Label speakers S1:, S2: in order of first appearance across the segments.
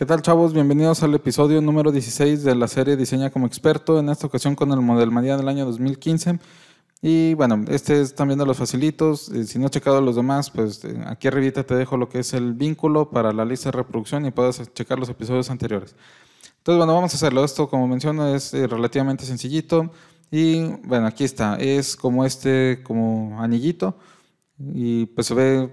S1: ¿Qué tal chavos? Bienvenidos al episodio número 16 de la serie Diseña como experto, en esta ocasión con el Model María del año 2015. Y bueno, este es también de los facilitos, eh, si no has checado los demás, pues eh, aquí arribita te dejo lo que es el vínculo para la lista de reproducción y puedes checar los episodios anteriores. Entonces bueno, vamos a hacerlo, esto como menciono es eh, relativamente sencillito y bueno, aquí está, es como este, como anillito y pues se ve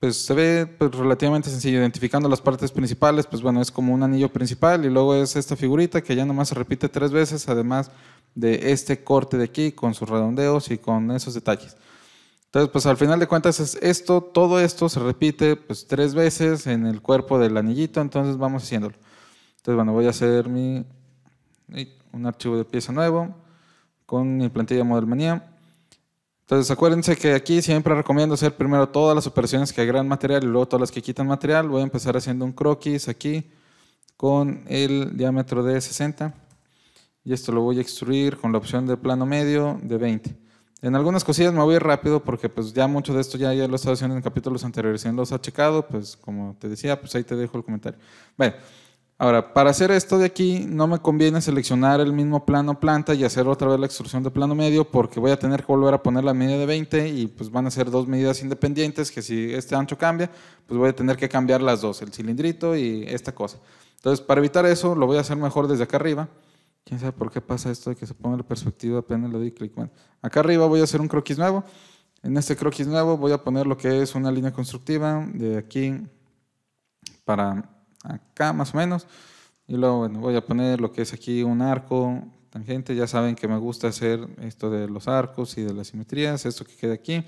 S1: pues se ve pues, relativamente sencillo, identificando las partes principales, pues bueno, es como un anillo principal y luego es esta figurita que ya nomás se repite tres veces, además de este corte de aquí con sus redondeos y con esos detalles. Entonces, pues al final de cuentas es esto, todo esto se repite pues tres veces en el cuerpo del anillito, entonces vamos haciéndolo. Entonces, bueno, voy a hacer mi, un archivo de pieza nuevo con mi plantilla Model Manía. Entonces acuérdense que aquí siempre recomiendo hacer primero todas las operaciones que agregan material y luego todas las que quitan material. Voy a empezar haciendo un croquis aquí con el diámetro de 60 y esto lo voy a extruir con la opción de plano medio de 20. En algunas cosillas me voy rápido porque pues ya mucho de esto ya, ya lo he estado haciendo en capítulos anteriores. Si no los ha checado, pues como te decía, pues ahí te dejo el comentario. Bueno, Ahora, para hacer esto de aquí, no me conviene seleccionar el mismo plano planta y hacer otra vez la extrusión de plano medio porque voy a tener que volver a poner la medida de 20 y pues van a ser dos medidas independientes que si este ancho cambia, pues voy a tener que cambiar las dos, el cilindrito y esta cosa. Entonces, para evitar eso, lo voy a hacer mejor desde acá arriba. ¿Quién sabe por qué pasa esto de que se pone la perspectiva apenas le doy clic? acá arriba voy a hacer un croquis nuevo. En este croquis nuevo voy a poner lo que es una línea constructiva de aquí para acá más o menos. Y luego, bueno, voy a poner lo que es aquí un arco tangente. Ya saben que me gusta hacer esto de los arcos y de las simetrías, esto que queda aquí.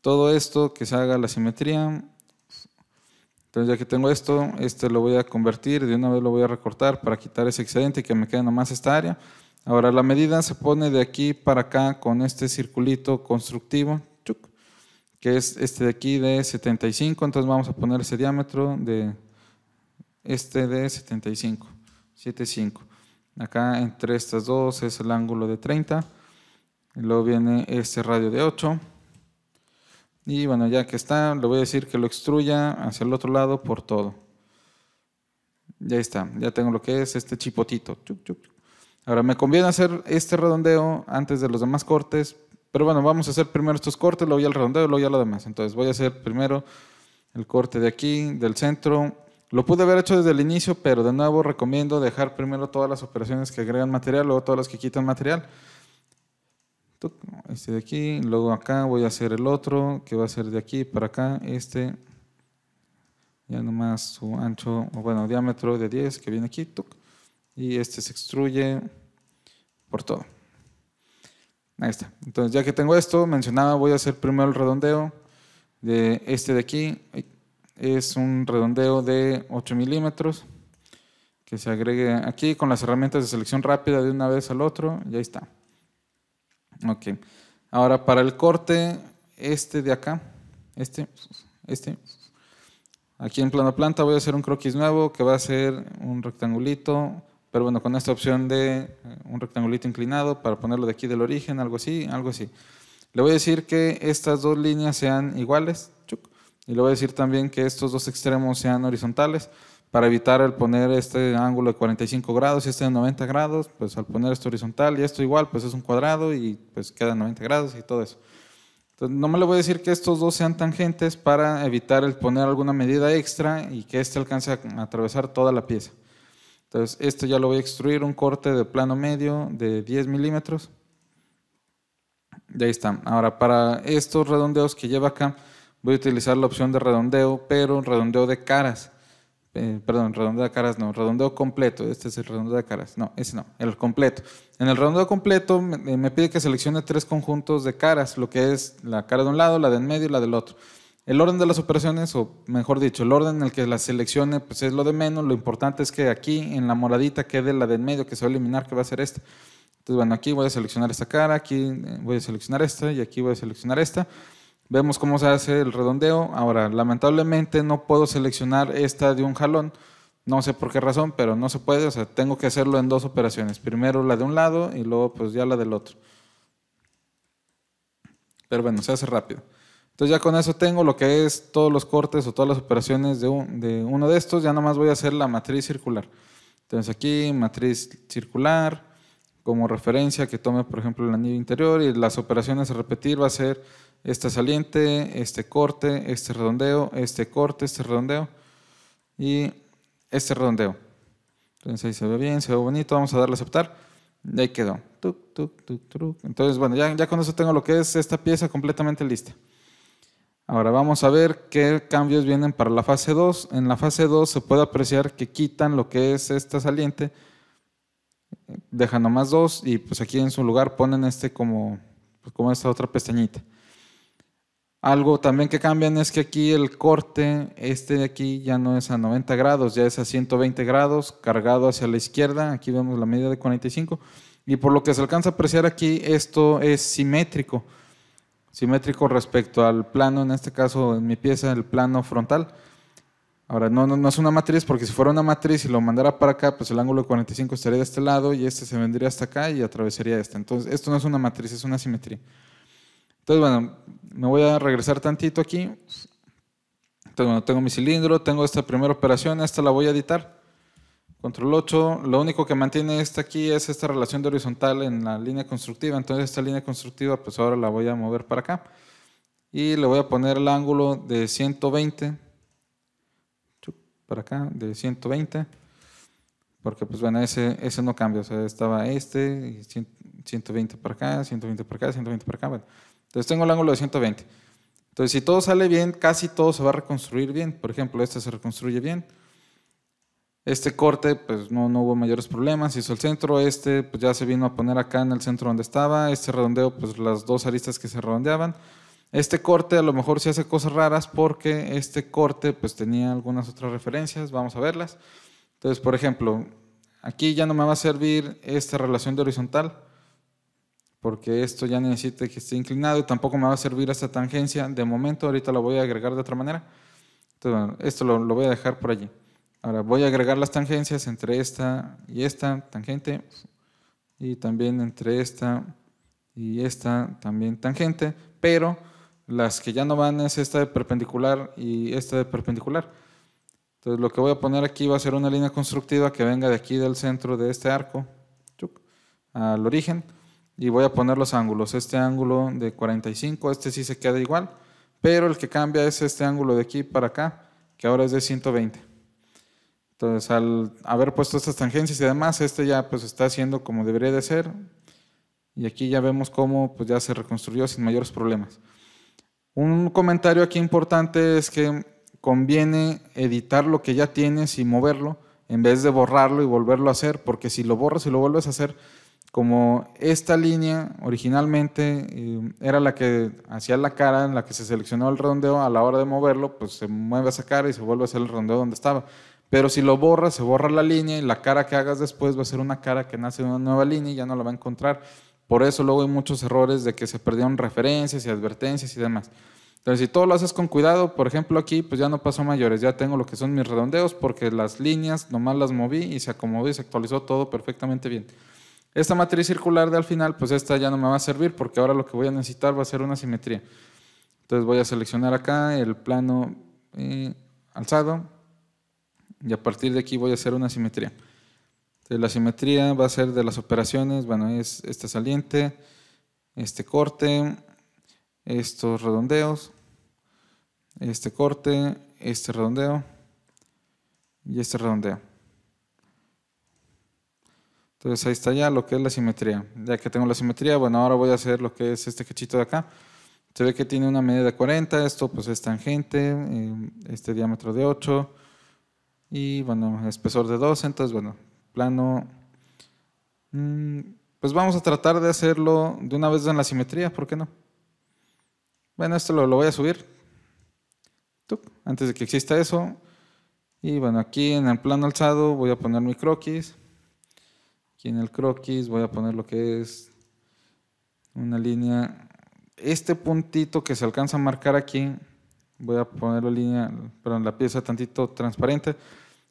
S1: Todo esto que se haga la simetría. Entonces ya que tengo esto, este lo voy a convertir, de una vez lo voy a recortar para quitar ese excedente y que me quede nomás esta área. Ahora la medida se pone de aquí para acá con este circulito constructivo, que es este de aquí de 75, entonces vamos a poner ese diámetro de este de 75, 75. Acá entre estas dos es el ángulo de 30. Y luego viene este radio de 8. Y bueno, ya que está, le voy a decir que lo extruya hacia el otro lado por todo. Ya está, ya tengo lo que es este chipotito. Ahora, me conviene hacer este redondeo antes de los demás cortes, pero bueno, vamos a hacer primero estos cortes, luego ya el redondeo, luego ya lo demás. Entonces voy a hacer primero el corte de aquí, del centro, lo pude haber hecho desde el inicio, pero de nuevo recomiendo dejar primero todas las operaciones que agregan material, luego todas las que quitan material. Este de aquí, luego acá voy a hacer el otro, que va a ser de aquí para acá, este. Ya nomás su ancho, o bueno, diámetro de 10 que viene aquí, y este se extruye por todo. Ahí está. Entonces, ya que tengo esto, mencionado, voy a hacer primero el redondeo de este de aquí es un redondeo de 8 milímetros que se agregue aquí con las herramientas de selección rápida de una vez al otro ya está. Ok, ahora para el corte, este de acá, este, este, aquí en plano planta voy a hacer un croquis nuevo que va a ser un rectangulito, pero bueno, con esta opción de eh, un rectangulito inclinado para ponerlo de aquí del origen, algo así, algo así. Le voy a decir que estas dos líneas sean iguales, chuc, y le voy a decir también que estos dos extremos sean horizontales para evitar el poner este ángulo de 45 grados y este de 90 grados, pues al poner esto horizontal y esto igual, pues es un cuadrado y pues queda 90 grados y todo eso. Entonces, no me le voy a decir que estos dos sean tangentes para evitar el poner alguna medida extra y que este alcance a atravesar toda la pieza. Entonces, esto ya lo voy a extruir un corte de plano medio de 10 milímetros. ahí está. Ahora, para estos redondeos que lleva acá, voy a utilizar la opción de redondeo, pero redondeo de caras. Eh, perdón, redondeo de caras no, redondeo completo. Este es el redondeo de caras. No, ese no, el completo. En el redondeo completo me, eh, me pide que seleccione tres conjuntos de caras, lo que es la cara de un lado, la de en medio y la del otro. El orden de las operaciones, o mejor dicho, el orden en el que las seleccione, pues es lo de menos. Lo importante es que aquí en la moradita quede la de en medio que se va a eliminar, que va a ser esta. Entonces, bueno, aquí voy a seleccionar esta cara, aquí eh, voy a seleccionar esta y aquí voy a seleccionar esta. Vemos cómo se hace el redondeo. Ahora, lamentablemente no puedo seleccionar esta de un jalón. No sé por qué razón, pero no se puede. O sea, tengo que hacerlo en dos operaciones. Primero la de un lado y luego pues ya la del otro. Pero bueno, se hace rápido. Entonces ya con eso tengo lo que es todos los cortes o todas las operaciones de, de uno de estos. Ya nomás voy a hacer la matriz circular. Entonces aquí matriz circular como referencia que tome por ejemplo el anillo interior y las operaciones a repetir va a ser esta saliente, este corte, este redondeo, este corte, este redondeo y este redondeo. Entonces ahí se ve bien, se ve bonito, vamos a darle a aceptar. Y ahí quedó. Entonces, bueno, ya, ya con eso tengo lo que es esta pieza completamente lista. Ahora vamos a ver qué cambios vienen para la fase 2. En la fase 2 se puede apreciar que quitan lo que es esta saliente, dejando más dos y pues aquí en su lugar ponen este como, pues, como esta otra pestañita. Algo también que cambian es que aquí el corte, este de aquí ya no es a 90 grados, ya es a 120 grados, cargado hacia la izquierda, aquí vemos la medida de 45, y por lo que se alcanza a apreciar aquí, esto es simétrico, simétrico respecto al plano, en este caso en mi pieza, el plano frontal. Ahora, no, no, no es una matriz, porque si fuera una matriz y lo mandara para acá, pues el ángulo de 45 estaría de este lado y este se vendría hasta acá y atravesaría este. Entonces, esto no es una matriz, es una simetría. Entonces, bueno, me voy a regresar tantito aquí. Entonces, bueno, tengo mi cilindro, tengo esta primera operación, esta la voy a editar. Control 8, lo único que mantiene esta aquí es esta relación de horizontal en la línea constructiva, entonces esta línea constructiva pues ahora la voy a mover para acá y le voy a poner el ángulo de 120 para acá, de 120 porque pues bueno, ese, ese no cambia, o sea, estaba este, 120 para acá, 120 para acá, 120 para acá, bueno. Entonces tengo el ángulo de 120. Entonces si todo sale bien, casi todo se va a reconstruir bien. Por ejemplo, este se reconstruye bien. Este corte, pues no, no hubo mayores problemas, hizo el centro, este pues ya se vino a poner acá en el centro donde estaba, este redondeo, pues las dos aristas que se redondeaban. Este corte a lo mejor se hace cosas raras porque este corte pues tenía algunas otras referencias, vamos a verlas. Entonces, por ejemplo, aquí ya no me va a servir esta relación de horizontal, porque esto ya necesita que esté inclinado, y tampoco me va a servir esta tangencia de momento, ahorita lo voy a agregar de otra manera. Entonces, esto lo voy a dejar por allí. Ahora voy a agregar las tangencias entre esta y esta tangente y también entre esta y esta también tangente, pero las que ya no van es esta de perpendicular y esta de perpendicular. Entonces lo que voy a poner aquí va a ser una línea constructiva que venga de aquí del centro de este arco al origen y voy a poner los ángulos. Este ángulo de 45, este sí se queda igual, pero el que cambia es este ángulo de aquí para acá, que ahora es de 120. Entonces, al haber puesto estas tangencias y demás, este ya pues está haciendo como debería de ser. Y aquí ya vemos cómo pues ya se reconstruyó sin mayores problemas. Un comentario aquí importante es que conviene editar lo que ya tienes y moverlo en vez de borrarlo y volverlo a hacer, porque si lo borras y lo vuelves a hacer, como esta línea originalmente eh, era la que hacía la cara, en la que se seleccionó el redondeo a la hora de moverlo, pues se mueve esa cara y se vuelve a hacer el redondeo donde estaba. Pero si lo borras, se borra la línea y la cara que hagas después va a ser una cara que nace de una nueva línea y ya no la va a encontrar. Por eso luego hay muchos errores de que se perdieron referencias y advertencias y demás. Entonces, si todo lo haces con cuidado, por ejemplo aquí, pues ya no pasó mayores, ya tengo lo que son mis redondeos porque las líneas nomás las moví y se acomodó y se actualizó todo perfectamente bien. Esta matriz circular de al final, pues esta ya no me va a servir porque ahora lo que voy a necesitar va a ser una simetría. Entonces voy a seleccionar acá el plano eh, alzado y a partir de aquí voy a hacer una simetría. Entonces la simetría va a ser de las operaciones, bueno, es esta saliente, este corte, estos redondeos, este corte, este redondeo y este redondeo. Entonces ahí está ya lo que es la simetría. Ya que tengo la simetría, bueno, ahora voy a hacer lo que es este cachito de acá. Se ve que tiene una medida de 40, esto pues es tangente, eh, este diámetro de 8 y bueno, espesor de 2, entonces bueno, plano. Mm, pues vamos a tratar de hacerlo de una vez en la simetría, ¿por qué no? Bueno, esto lo, lo voy a subir antes de que exista eso. Y bueno, aquí en el plano alzado voy a poner mi croquis. Aquí en el croquis voy a poner lo que es una línea. Este puntito que se alcanza a marcar aquí, voy a poner la línea, perdón, la pieza tantito transparente.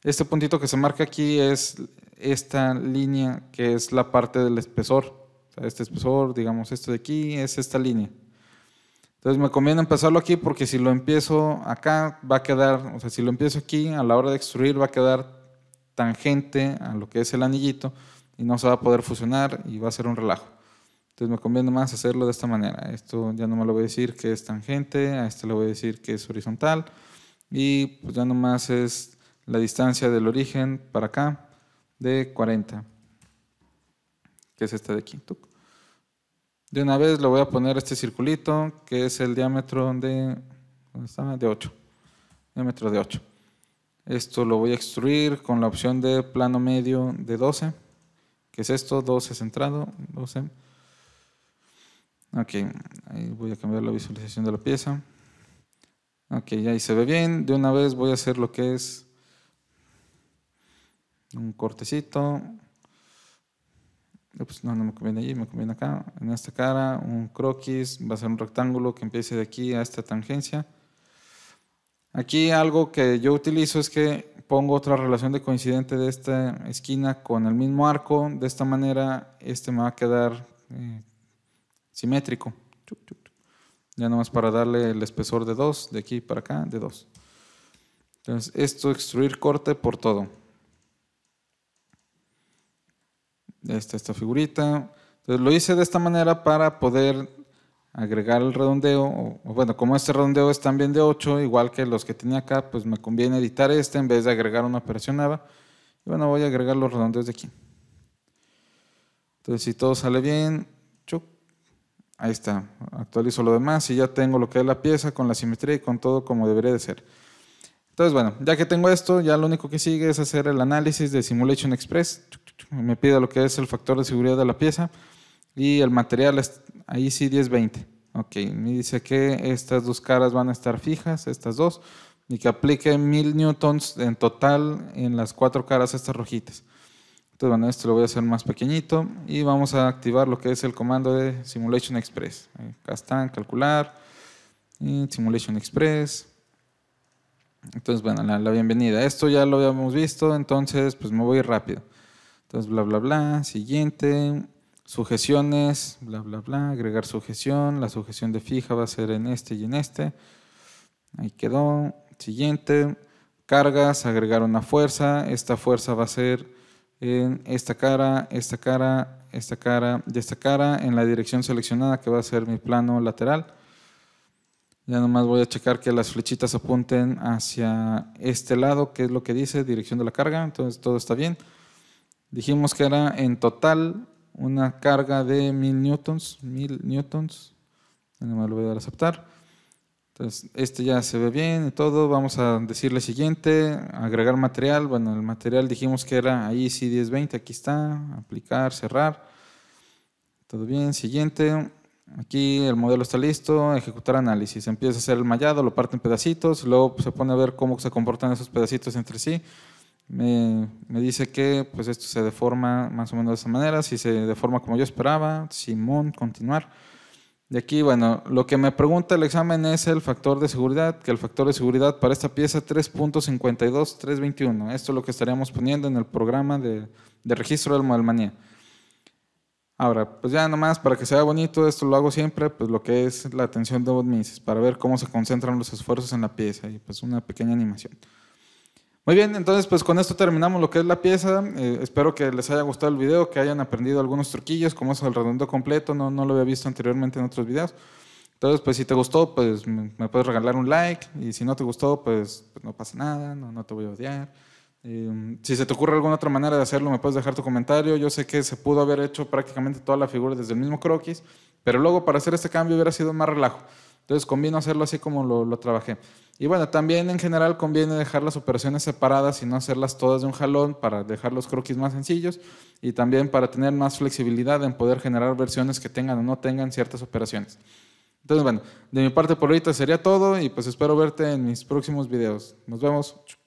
S1: Este puntito que se marca aquí es esta línea que es la parte del espesor. este espesor, digamos, esto de aquí es esta línea. Entonces me conviene empezarlo aquí porque si lo empiezo acá va a quedar, o sea, si lo empiezo aquí a la hora de extruir va a quedar tangente a lo que es el anillito y no se va a poder fusionar y va a ser un relajo. Entonces me conviene más hacerlo de esta manera. Esto ya no me lo voy a decir que es tangente, a este le voy a decir que es horizontal y pues ya nomás es la distancia del origen para acá de 40, que es esta de aquí. De una vez le voy a poner este circulito que es el diámetro de, de 8, diámetro de 8. Esto lo voy a extruir con la opción de plano medio de 12. ¿Qué es esto? 12 centrado, 12. Em. Ok, ahí voy a cambiar la visualización de la pieza. Ok, ahí se ve bien. De una vez voy a hacer lo que es un cortecito. no, pues, no me conviene allí, me conviene acá. En esta cara, un croquis, va a ser un rectángulo que empiece de aquí a esta tangencia. Aquí algo que yo utilizo es que pongo otra relación de coincidente de esta esquina con el mismo arco. De esta manera, este me va a quedar eh, simétrico. Ya nomás para darle el espesor de 2, de aquí para acá, de 2. Entonces, esto extruir corte por todo. Esta, esta figurita. Entonces, lo hice de esta manera para poder agregar el redondeo, bueno, como este redondeo es también de 8, igual que los que tenía acá, pues me conviene editar este en vez de agregar una operación nada. Y bueno, voy a agregar los redondeos de aquí. Entonces, si todo sale bien, ahí está, actualizo lo demás y ya tengo lo que es la pieza con la simetría y con todo como debería de ser. Entonces, bueno, ya que tengo esto, ya lo único que sigue es hacer el análisis de Simulation Express. me pide lo que es el factor de seguridad de la pieza y el material Ahí sí 10-20. Ok, me dice que estas dos caras van a estar fijas, estas dos, y que aplique 1000 newtons en total en las cuatro caras estas rojitas. Entonces, bueno, esto lo voy a hacer más pequeñito y vamos a activar lo que es el comando de Simulation Express. Eh, Acá están, calcular, Simulation Express. Entonces, bueno, la, bienvenida. Esto ya lo habíamos visto, entonces pues me voy rápido. Entonces, bla, bla, bla, siguiente sujeciones, bla, bla, bla, agregar sujeción, la sujeción de fija va a ser en este y en este. Ahí quedó. Siguiente, cargas, agregar una fuerza, esta fuerza va a ser en esta cara, esta cara, esta cara de esta cara, en la dirección seleccionada que va a ser mi plano lateral. Ya nomás voy a checar que las flechitas apunten hacia este lado, que es lo que dice, dirección de la carga, entonces todo está bien. Dijimos que era en total una carga de 1000 newtons, 1000 newtons, nada más lo voy a dar a aceptar. Entonces, este ya se ve bien y todo. Vamos a decirle siguiente, agregar material. Bueno, el material dijimos que era ahí sí 1020, aquí está, aplicar, cerrar. Todo bien, siguiente. Aquí el modelo está listo, ejecutar análisis. Empieza a hacer el mallado, lo parte en pedacitos, luego se pone a ver cómo se comportan esos pedacitos entre sí me, dice que pues esto se deforma más o menos de esa manera, si se deforma como yo esperaba, Simón, continuar. De aquí, bueno, lo que me pregunta el examen es el factor de seguridad, que el factor de seguridad para esta pieza 3.52321. Esto es lo que estaríamos poniendo en el programa de, registro del modelmanía. Ahora, pues ya nomás para que sea bonito, esto lo hago siempre, pues lo que es la atención de Botmises, para ver cómo se concentran los esfuerzos en la pieza y pues una pequeña animación. Muy bien, entonces pues con esto terminamos lo que es la pieza. Eh, espero que les haya gustado el video, que hayan aprendido algunos truquillos, como es el redondo completo, no, no lo había visto anteriormente en otros videos. Entonces, pues si te gustó, pues me puedes regalar un like. Y si no te gustó, pues, pues no pasa nada, no, no, te voy a odiar. Mm, si se te ocurre alguna otra manera de hacerlo, me puedes dejar tu comentario. Yo sé que se pudo haber hecho prácticamente toda la figura desde el mismo croquis, pero luego para hacer este cambio hubiera sido más relajo. Entonces conviene hacerlo así como lo, trabajé. Y bueno, también en general conviene dejar las operaciones separadas y no hacerlas todas de un jalón para dejar los croquis más sencillos y también para tener más flexibilidad en poder generar versiones que tengan o no tengan ciertas operaciones. Entonces, bueno, de mi parte por ahorita sería todo y pues espero verte en mis próximos videos. Nos vemos.